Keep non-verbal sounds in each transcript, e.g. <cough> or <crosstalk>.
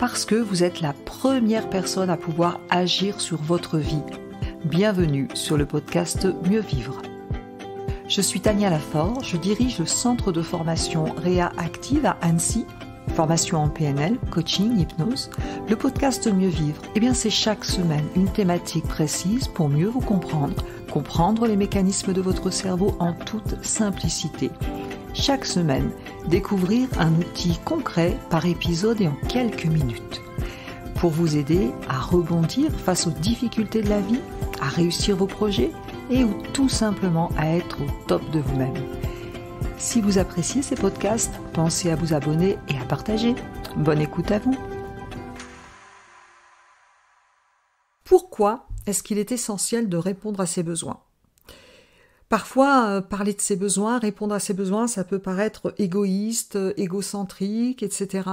parce que vous êtes la première personne à pouvoir agir sur votre vie. Bienvenue sur le podcast Mieux Vivre. Je suis Tania Lafort, je dirige le centre de formation Réa Active à Annecy, formation en PNL, coaching, hypnose. Le podcast Mieux Vivre, eh bien c'est chaque semaine une thématique précise pour mieux vous comprendre, comprendre les mécanismes de votre cerveau en toute simplicité chaque semaine, découvrir un outil concret par épisode et en quelques minutes pour vous aider à rebondir face aux difficultés de la vie, à réussir vos projets et ou tout simplement à être au top de vous-même. Si vous appréciez ces podcasts, pensez à vous abonner et à partager. Bonne écoute à vous. Pourquoi est-ce qu'il est essentiel de répondre à ses besoins Parfois, euh, parler de ses besoins, répondre à ses besoins, ça peut paraître égoïste, euh, égocentrique, etc.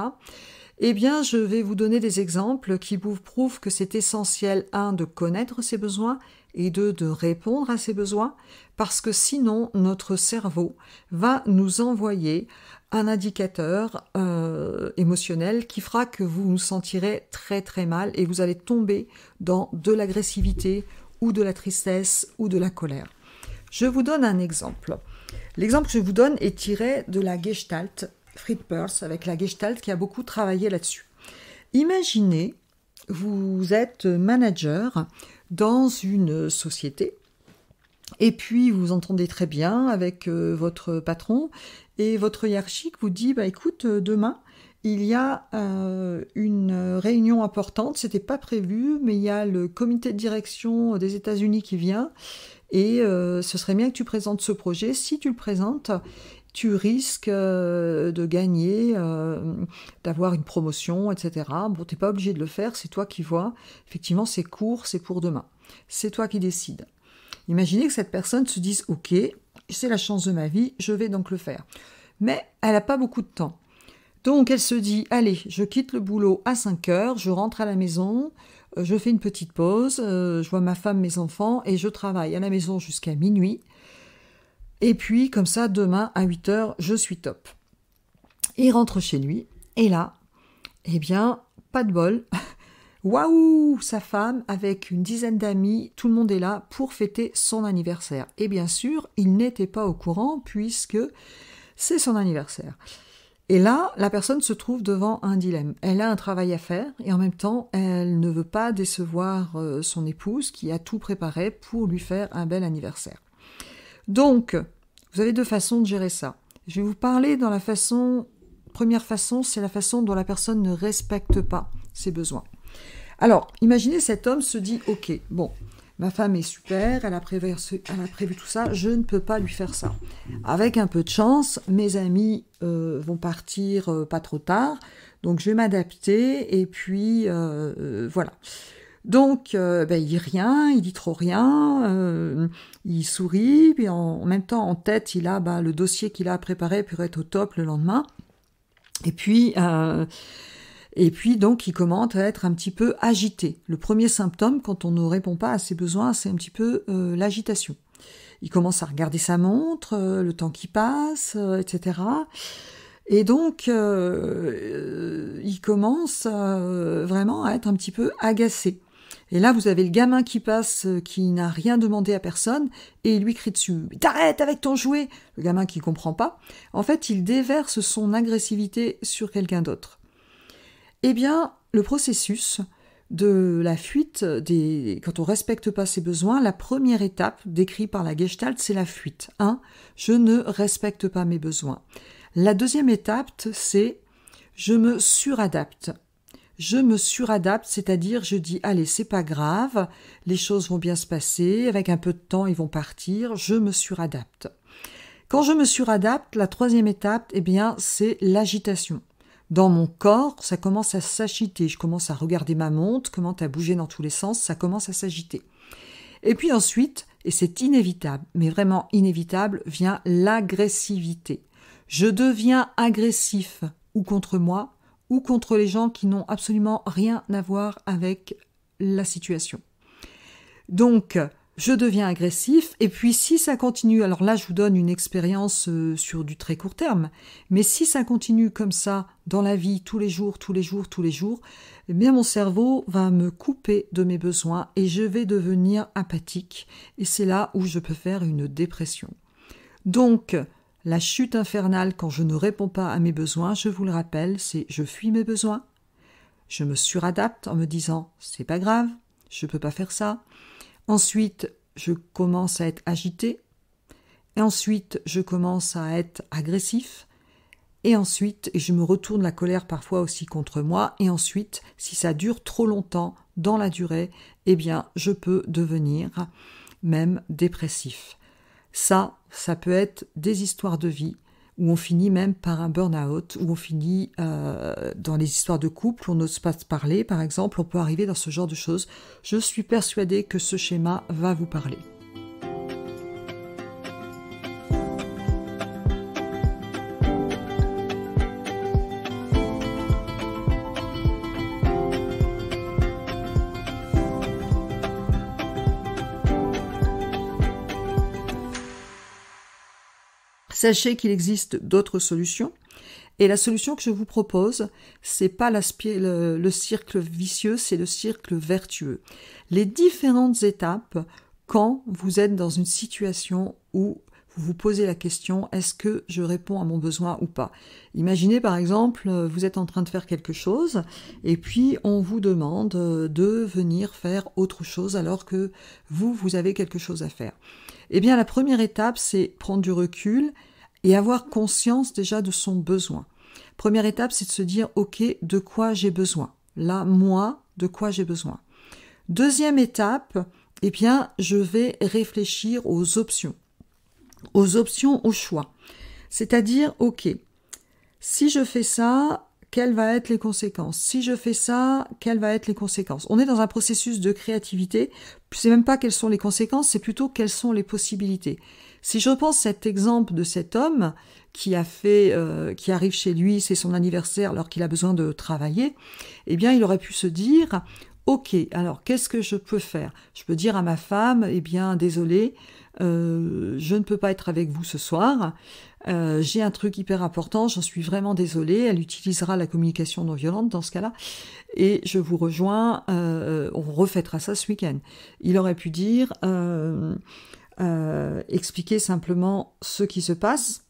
Eh bien, je vais vous donner des exemples qui vous prouvent que c'est essentiel, un, de connaître ses besoins, et deux, de répondre à ses besoins, parce que sinon, notre cerveau va nous envoyer un indicateur euh, émotionnel qui fera que vous vous sentirez très très mal et vous allez tomber dans de l'agressivité ou de la tristesse ou de la colère. Je vous donne un exemple. L'exemple que je vous donne est tiré de la Gestalt, Fried Perls, avec la Gestalt qui a beaucoup travaillé là-dessus. Imaginez, vous êtes manager dans une société, et puis vous entendez très bien avec euh, votre patron, et votre hiérarchique vous dit, bah écoute, euh, demain, il y a euh, une réunion importante, c'était pas prévu, mais il y a le comité de direction des États-Unis qui vient. Et euh, ce serait bien que tu présentes ce projet. Si tu le présentes, tu risques euh, de gagner, euh, d'avoir une promotion, etc. Bon, tu n'es pas obligé de le faire, c'est toi qui vois. Effectivement, c'est court, c'est pour demain. C'est toi qui décides. Imaginez que cette personne se dise Ok, c'est la chance de ma vie, je vais donc le faire. Mais elle n'a pas beaucoup de temps. Donc elle se dit Allez, je quitte le boulot à 5 heures, je rentre à la maison, euh, je fais une petite pause, euh, je vois ma femme, mes enfants, et je travaille à la maison jusqu'à minuit. Et puis, comme ça, demain, à 8 h je suis top. Il rentre chez lui, et là, eh bien, pas de bol. <laughs> Waouh Sa femme, avec une dizaine d'amis, tout le monde est là pour fêter son anniversaire. Et bien sûr, il n'était pas au courant puisque c'est son anniversaire. Et là, la personne se trouve devant un dilemme. Elle a un travail à faire et en même temps, elle ne veut pas décevoir euh, son épouse qui a tout préparé pour lui faire un bel anniversaire. Donc, vous avez deux façons de gérer ça. Je vais vous parler dans la façon... Première façon, c'est la façon dont la personne ne respecte pas ses besoins. Alors, imaginez cet homme se dit, ok, bon, ma femme est super, elle a, prévu, tout ça, je ne peux pas lui faire ça. Avec un peu de chance, mes amis euh, vont partir euh, pas trop tard, donc je vais m'adapter et puis euh, voilà. Donc, ben, il dit rien, il dit trop rien, il sourit, puis en, même temps, en tête, il a ben, le dossier qu'il a préparé pour être au top le lendemain. Et puis, et puis donc, il commence à être un petit peu agité. Le premier symptôme, quand on ne répond pas à ses besoins, c'est un petit peu euh, l'agitation. Il commence à regarder sa montre, euh, le temps qui passe, euh, etc. Et donc, il commence vraiment à être un petit peu agacé. Et là, vous avez le gamin qui passe, qui n'a rien demandé à personne, et il lui crie dessus « T'arrêtes avec ton jouet !» Le gamin qui comprend pas. En fait, il déverse son agressivité sur quelqu'un d'autre. Eh bien, le processus de la fuite, quand on ne respecte pas ses besoins, la première étape décrite par la Gestalt, c'est la fuite. je ne respecte pas mes besoins. La deuxième étape, c'est je me suradapte. Je me suradapte, c'est-à-dire je dis allez, c'est pas grave, les choses vont bien se passer, avec un peu de temps ils vont partir, je me suradapte. Quand je me suradapte, la troisième étape, eh bien, c'est l'agitation dans mon corps, ça commence à s'agiter. Je commence à regarder ma montre, comment à bouger dans tous les sens, ça commence à s'agiter. Et puis ensuite, et c'est inévitable, mais vraiment inévitable, vient l'agressivité. Je deviens agressif ou contre moi ou contre les gens qui n'ont absolument rien à voir avec la situation. Donc, je deviens agressif, et puis si ça continue, alors là je vous donne une expérience euh, sur du très court terme, mais si ça continue comme ça dans la vie tous les jours, tous les jours, tous les jours, eh bien mon cerveau va me couper de mes besoins et je vais devenir apathique, et c'est là où je peux faire une dépression. Donc, la chute infernale quand je ne réponds pas à mes besoins, je vous le rappelle, c'est je fuis mes besoins, je me suradapte en me disant c'est pas grave, je peux pas faire ça, Ensuite, je commence à être agité. Et ensuite, je commence à être agressif. Et ensuite, je me retourne la colère parfois aussi contre moi. Et ensuite, si ça dure trop longtemps dans la durée, eh bien, je peux devenir même dépressif. Ça, ça peut être des histoires de vie, où on finit même par un burn-out, où on finit euh, dans les histoires de couple, où on n'ose pas se parler, par exemple, on peut arriver dans ce genre de choses. Je suis persuadée que ce schéma va vous parler. Sachez qu'il existe d'autres solutions. Et la solution que je vous propose, c'est pas le, le cercle vicieux, c'est le cercle vertueux. Les différentes étapes quand vous êtes dans une situation où vous vous posez la question est-ce que je réponds à mon besoin ou pas Imaginez par exemple, vous êtes en train de faire quelque chose et puis on vous demande de venir faire autre chose alors que vous, vous avez quelque chose à faire. Eh bien, la première étape, c'est prendre du recul et avoir conscience déjà de son besoin. Première étape, c'est de se dire, OK, de quoi j'ai besoin Là, moi, de quoi j'ai besoin Deuxième étape, eh bien, je vais réfléchir aux options, aux options, aux choix. C'est-à-dire, OK, si je fais ça, quelles vont être les conséquences Si je fais ça, quelles vont être les conséquences On est dans un processus de créativité. C'est même pas quelles sont les conséquences, c'est plutôt quelles sont les possibilités. Si je repense cet exemple de cet homme qui a fait, euh, qui arrive chez lui, c'est son anniversaire alors qu'il a besoin de travailler, eh bien, il aurait pu se dire Ok, alors qu'est-ce que je peux faire Je peux dire à ma femme, eh bien, désolé, euh, je ne peux pas être avec vous ce soir. Euh, j'ai un truc hyper important, j'en suis vraiment désolée. Elle utilisera la communication non violente dans ce cas-là. Et je vous rejoins, euh, on refaitera ça ce week-end. Il aurait pu dire, expliquer simplement ce qui se passe.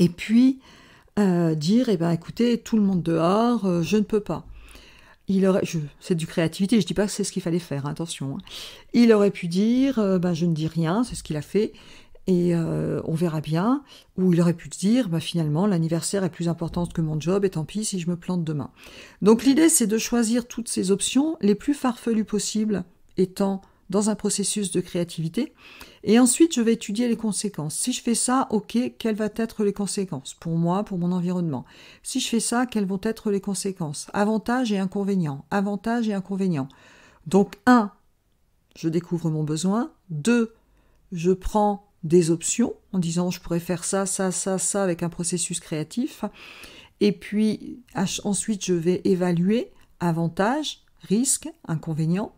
Et puis, dire, eh ben écoutez, tout le monde dehors, je ne peux pas il aurait, c'est du créativité, je dis pas que c'est ce qu'il fallait faire, attention. Hein. Il aurait pu dire, ben, je ne dis rien, c'est ce qu'il a fait, et euh, on verra bien. Ou il aurait pu dire, ben finalement, l'anniversaire est plus important que mon job, et tant pis si je me plante demain. Donc l'idée, c'est de choisir toutes ces options les plus farfelues possibles, étant dans un processus de créativité. Et ensuite, je vais étudier les conséquences. Si je fais ça, ok, quelles vont être les conséquences pour moi, pour mon environnement Si je fais ça, quelles vont être les conséquences Avantages et inconvénients. Avantages et inconvénients. Donc, un, Je découvre mon besoin. Deux, Je prends des options en disant je pourrais faire ça, ça, ça, ça avec un processus créatif. Et puis ensuite, je vais évaluer avantages, risques, inconvénients.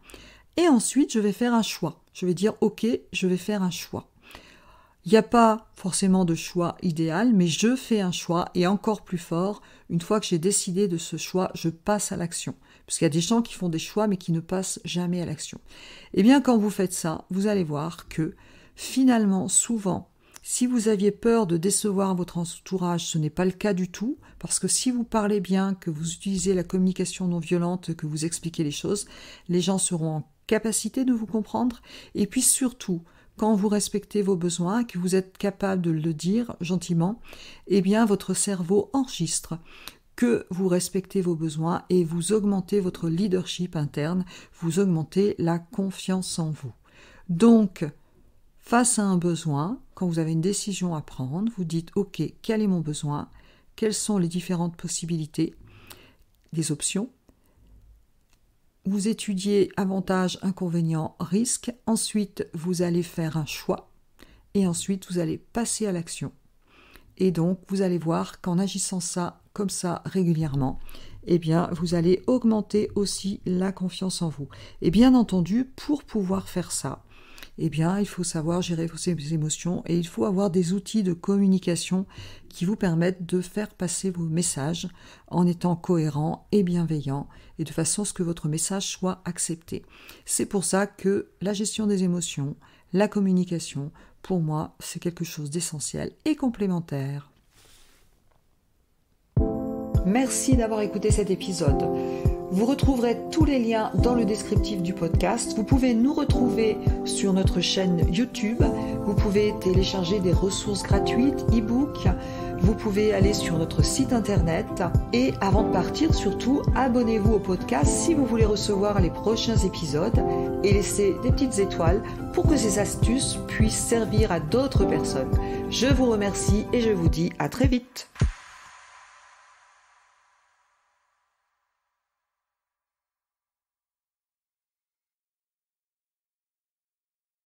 Et ensuite, je vais faire un choix. Je vais dire, OK, je vais faire un choix. Il n'y a pas forcément de choix idéal, mais je fais un choix et encore plus fort, une fois que j'ai décidé de ce choix, je passe à l'action. Parce qu'il y a des gens qui font des choix mais qui ne passent jamais à l'action. Eh bien, quand vous faites ça, vous allez voir que finalement, souvent, si vous aviez peur de décevoir votre entourage, ce n'est pas le cas du tout, parce que si vous parlez bien, que vous utilisez la communication non violente, que vous expliquez les choses, les gens seront en capacité de vous comprendre et puis surtout quand vous respectez vos besoins, que vous êtes capable de le dire gentiment, eh bien votre cerveau enregistre que vous respectez vos besoins et vous augmentez votre leadership interne, vous augmentez la confiance en vous. Donc, face à un besoin, quand vous avez une décision à prendre, vous dites OK, quel est mon besoin Quelles sont les différentes possibilités, des options vous étudiez avantages, inconvénients, risques, ensuite vous allez faire un choix et ensuite vous allez passer à l'action. Et donc vous allez voir qu'en agissant ça comme ça régulièrement, eh bien vous allez augmenter aussi la confiance en vous. Et bien entendu, pour pouvoir faire ça, eh bien, il faut savoir gérer vos émotions et il faut avoir des outils de communication qui vous permettent de faire passer vos messages en étant cohérent et bienveillant et de façon à ce que votre message soit accepté. C'est pour ça que la gestion des émotions, la communication, pour moi, c'est quelque chose d'essentiel et complémentaire. Merci d'avoir écouté cet épisode. Vous retrouverez tous les liens dans le descriptif du podcast. Vous pouvez nous retrouver sur notre chaîne YouTube. Vous pouvez télécharger des ressources gratuites, e-books. Vous pouvez aller sur notre site internet. Et avant de partir, surtout, abonnez-vous au podcast si vous voulez recevoir les prochains épisodes et laissez des petites étoiles pour que ces astuces puissent servir à d'autres personnes. Je vous remercie et je vous dis à très vite.